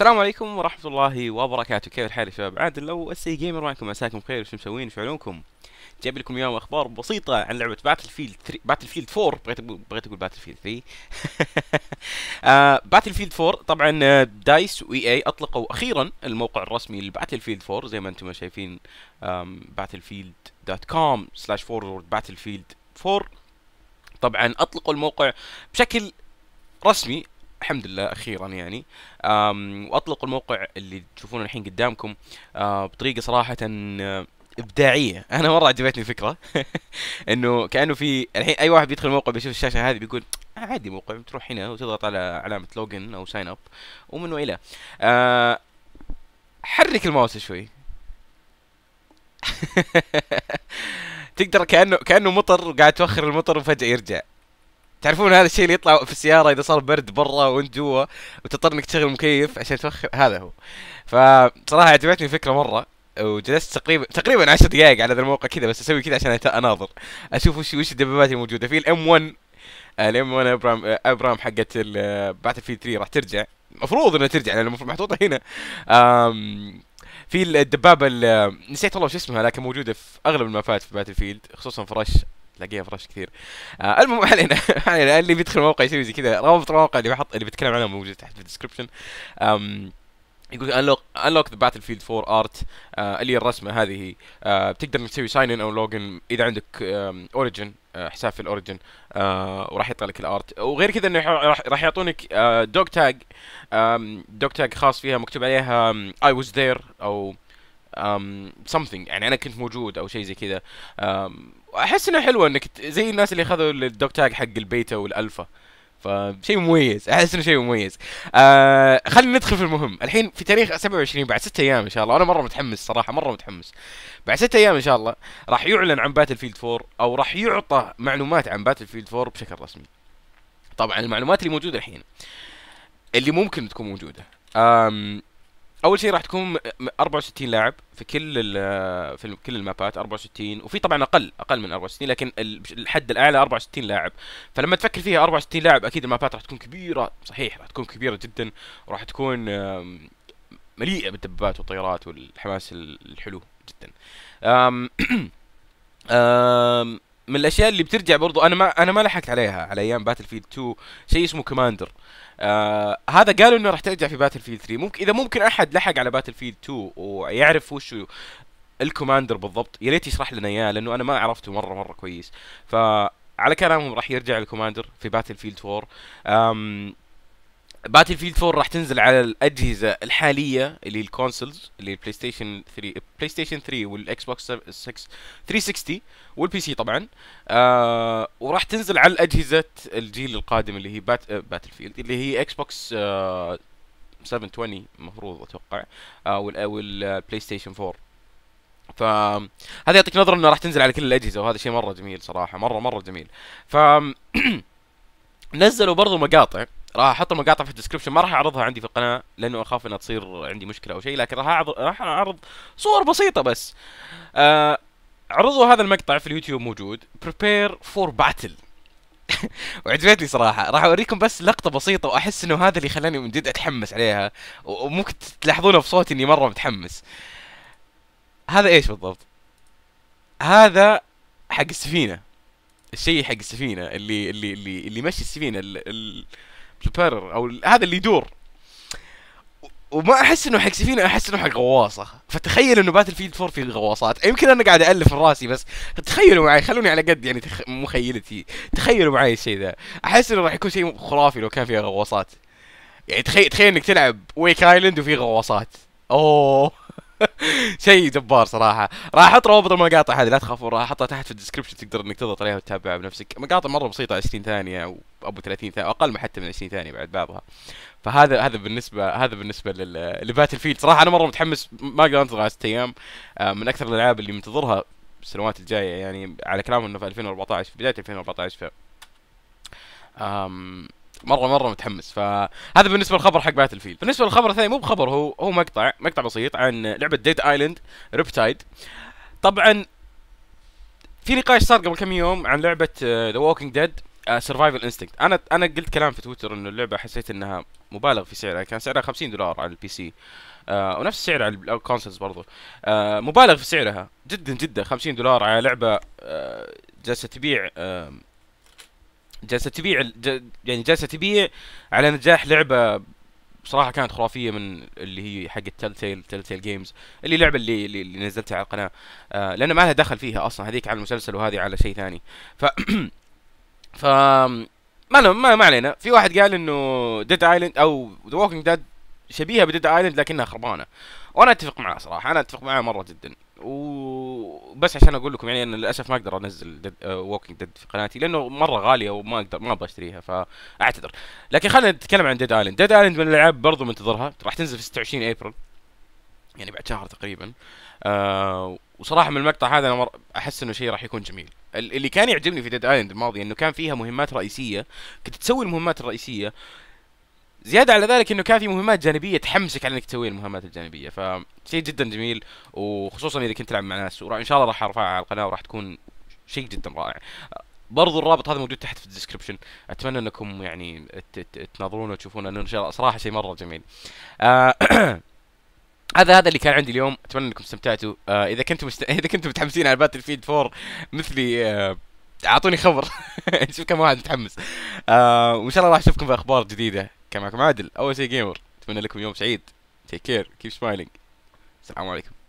السلام عليكم ورحمة الله وبركاته كيف الحال يا شباب عادل لو اس جيمر معكم مساكم بخير وش مسوين وش علومكم جايب لكم اليوم اخبار بسيطة عن لعبة باتل فيلد 3 باتل فيلد 4 بغيت اقول بغيت اقول باتل فيلد 3 آه باتل فيلد 4 طبعا آه، دايس واي اي e اطلقوا اخيرا الموقع الرسمي لباتل فيلد 4 زي ما انتم شايفين باتل فيلد دوت كوم سلاش فورورد باتل فيلد 4 طبعا اطلقوا الموقع بشكل رسمي الحمد لله اخيرا يعني واطلقوا الموقع اللي تشوفونه الحين قدامكم آه، بطريقه صراحه آه، ابداعيه انا مره عجبتني الفكره انه كانه في الحين اي واحد بيدخل الموقع بيشوف الشاشه هذه بيقول عادي موقع بتروح هنا وتضغط على علامه لوجن او ساين اب ومن والى آه، حرك الماوس شوي تقدر كانه كانه مطر وقاعد توخر المطر وفجاه يرجع تعرفون هذا الشيء اللي يطلع في السياره اذا صار برد برا وانت جوا وتضطر انك تشغل المكيف عشان توخر هذا هو فصراحه عجبتني الفكره مره وجلست تقريبا تقريبا 10 دقائق على هذا الموقع كذا بس اسوي كذا عشان اناظر اشوف وش وش الدبابات الموجوده في الام 1 الام 1 ابرام ابرام حقت باتل فيلد 3 راح ترجع المفروض انها ترجع لأنها المفروض محطوطه هنا في الدبابه نسيت والله وش اسمها لكن موجوده في اغلب المفات في باتل فيلد خصوصا في رش تلاقيها فرش كثير آه المهم علينا علينا اللي بيدخل موقع يسوي زي كذا رابط الموقع اللي بحط اللي بتكلم عنه موجود تحت في الديسكربشن يقول انلوك انلوك ذا باتل فيلد 4 ارت اللي الرسمه هذه آه بتقدر تسوي ساين ان او لوجن اذا عندك اوريجن آه حساب في الاوريجن آه وراح يطلع لك الارت وغير كذا انه راح يعطونك دوج تاج دوج تاج خاص فيها مكتوب عليها اي واز ذير او سمثينج um, يعني انا كنت موجود او شيء زي كذا um, احس انها حلوه انك زي الناس اللي اخذوا الدوك تاج حق البيتا والالفا فشيء مميز احس انه شيء مميز آه خلينا ندخل في المهم الحين في تاريخ 27 بعد 6 ايام ان شاء الله انا مره متحمس صراحه مره متحمس بعد 6 ايام ان شاء الله راح يعلن عن باتل فيلد 4 او راح يعطى معلومات عن باتل فيلد 4 بشكل رسمي طبعا المعلومات اللي موجوده الحين اللي ممكن تكون موجوده اول شيء راح تكون 64 لاعب في كل في كل المابات 64 وفي طبعا اقل اقل من 64 لكن الحد الاعلى 64 لاعب فلما تفكر فيها 64 لاعب اكيد المابات راح تكون كبيره صحيح راح تكون كبيره جدا وراح تكون مليئه بالدبابات والطيارات والحماس الحلو جدا أم أم من الاشياء اللي بترجع برضو انا ما انا ما لحقت عليها على ايام باتل فيلد 2 شيء اسمه كوماندر آه هذا قالوا انه راح ترجع في باتل فيلد 3 ممكن اذا ممكن احد لحق على باتل فيلد 2 ويعرف وش الكوماندر بالضبط يا ريت يشرح لنا اياه لانه انا ما عرفته مره مره كويس ف على كلامهم راح يرجع الكوماندر في باتل فيلد 4 باتل فيلد 4 راح تنزل على الاجهزه الحاليه اللي هي الكونسولز اللي البلاي ستيشن 3 بلاي ستيشن 3 والاكس بوكس 6 360 والبي سي طبعا آه وراح تنزل على الاجهزه الجيل القادم اللي هي بات آه باتل فيلد اللي هي اكس بوكس آه 720 المفروض اتوقع آه والبلاي ستيشن 4 هذا يعطيك نظره انه راح تنزل على كل الاجهزه وهذا شيء مره جميل صراحه مره مره جميل ف نزلوا برضو مقاطع راح احط المقاطع في الديسكربشن ما راح اعرضها عندي في القناه لانه اخاف انها تصير عندي مشكله او شيء لكن راح اعرض راح اعرض صور بسيطه بس آه عرضوا هذا المقطع في اليوتيوب موجود prepare for battle وعجبتني صراحة راح اوريكم بس لقطة بسيطة واحس انه هذا اللي خلاني من جد اتحمس عليها وممكن تلاحظونه صوتي اني مرة متحمس هذا ايش بالضبط؟ هذا حق السفينة الشيء حق السفينة اللي اللي اللي اللي يمشي السفينة اللي البرر او هذا اللي يدور وما احس انه حق سفينه احس انه حق غواصه فتخيل انه باتل فيلد 4 فيه غواصات يمكن انا قاعد الف راسي بس تخيلوا معي خلوني على قد يعني تخ... مخيلتي تخيلوا معي الشيء ذا احس انه راح يكون شيء خرافي لو كان فيها غواصات يعني تخيل تخيل انك تلعب ويك ايلاند وفي غواصات اوه شيء جبار صراحه راح احط روابط المقاطع هذه لا تخافون راح احطها تحت في الديسكربشن تقدر انك تضغط عليها وتتابعها بنفسك مقاطع مره بسيطه 20 ثانيه او ابو 30 ثانيه اقل حتى من 20 ثانيه بعد بعضها فهذا هذا بالنسبه هذا بالنسبه لباتل فيلد صراحه انا مره متحمس ما اقدر انتظر ست ايام آه، من اكثر الالعاب اللي منتظرها السنوات الجايه يعني على كلامه انه في 2014 في بدايه 2014 ف مره مره متحمس فهذا بالنسبه للخبر حق باتل فيلد بالنسبه للخبر الثاني مو بخبر هو هو مقطع مقطع بسيط عن لعبه ديد ايلاند ريبتايد طبعا في نقاش صار قبل كم يوم عن لعبه ذا ووكينج ديد سرفايفل انستنكت انا انا قلت كلام في تويتر انه اللعبه حسيت انها مبالغ في سعرها كان سعرها 50 دولار على البي سي آه ونفس السعر على الكونسولز برضو آه مبالغ في سعرها جدا جدا 50 دولار على لعبه آه جالسه تبيع آه جالسه تبيع يعني جالسه تبيع على نجاح لعبه بصراحه كانت خرافيه من اللي هي حق التل تيل تل تيل جيمز اللي لعبه اللي اللي نزلتها على القناه آه لان ما لها دخل فيها اصلا هذيك على المسلسل وهذه على شيء ثاني ف ف ما ما, ما علينا في واحد قال انه ديد ايلاند او ذا ووكينج ديد شبيهه بديد ايلاند لكنها خربانه وانا اتفق معاه صراحه انا اتفق معاه مره جدا و وبس عشان اقول لكم يعني انا للاسف ما اقدر انزل ديد ووكينج ديد في قناتي لانه مره غاليه وما اقدر ما ابغى اشتريها فاعتذر لكن خلينا نتكلم عن ديد ايلاند ديد ايلاند من الالعاب برضو منتظرها راح تنزل في 26 ابريل يعني بعد شهر تقريبا آه وصراحه من المقطع هذا انا مر... احس انه شيء راح يكون جميل اللي كان يعجبني في ديد ايلاند الماضي انه كان فيها مهمات رئيسيه كنت تسوي المهمات الرئيسيه زيادة على ذلك انه كان في مهمات جانبية تحمسك على انك تسوي المهمات الجانبية فشيء جدا جميل وخصوصا اذا كنت تلعب مع ناس وان شاء الله راح ارفعها على القناة وراح تكون شيء جدا رائع برضو الرابط هذا موجود تحت في الديسكربشن اتمنى انكم يعني تناظرونه وتشوفونه انه ان شاء الله صراحة شيء مرة جميل آه هذا هذا اللي كان عندي اليوم اتمنى انكم استمتعتوا آه اذا كنتم مست... اذا كنتم متحمسين على باتل فيد 4 مثلي آه اعطوني خبر نشوف كم واحد متحمس آه وان شاء الله راح اشوفكم في اخبار جديده كان معكم عادل اول شيء جيمر اتمنى لكم يوم سعيد تيك كير كيف سمايلينج السلام عليكم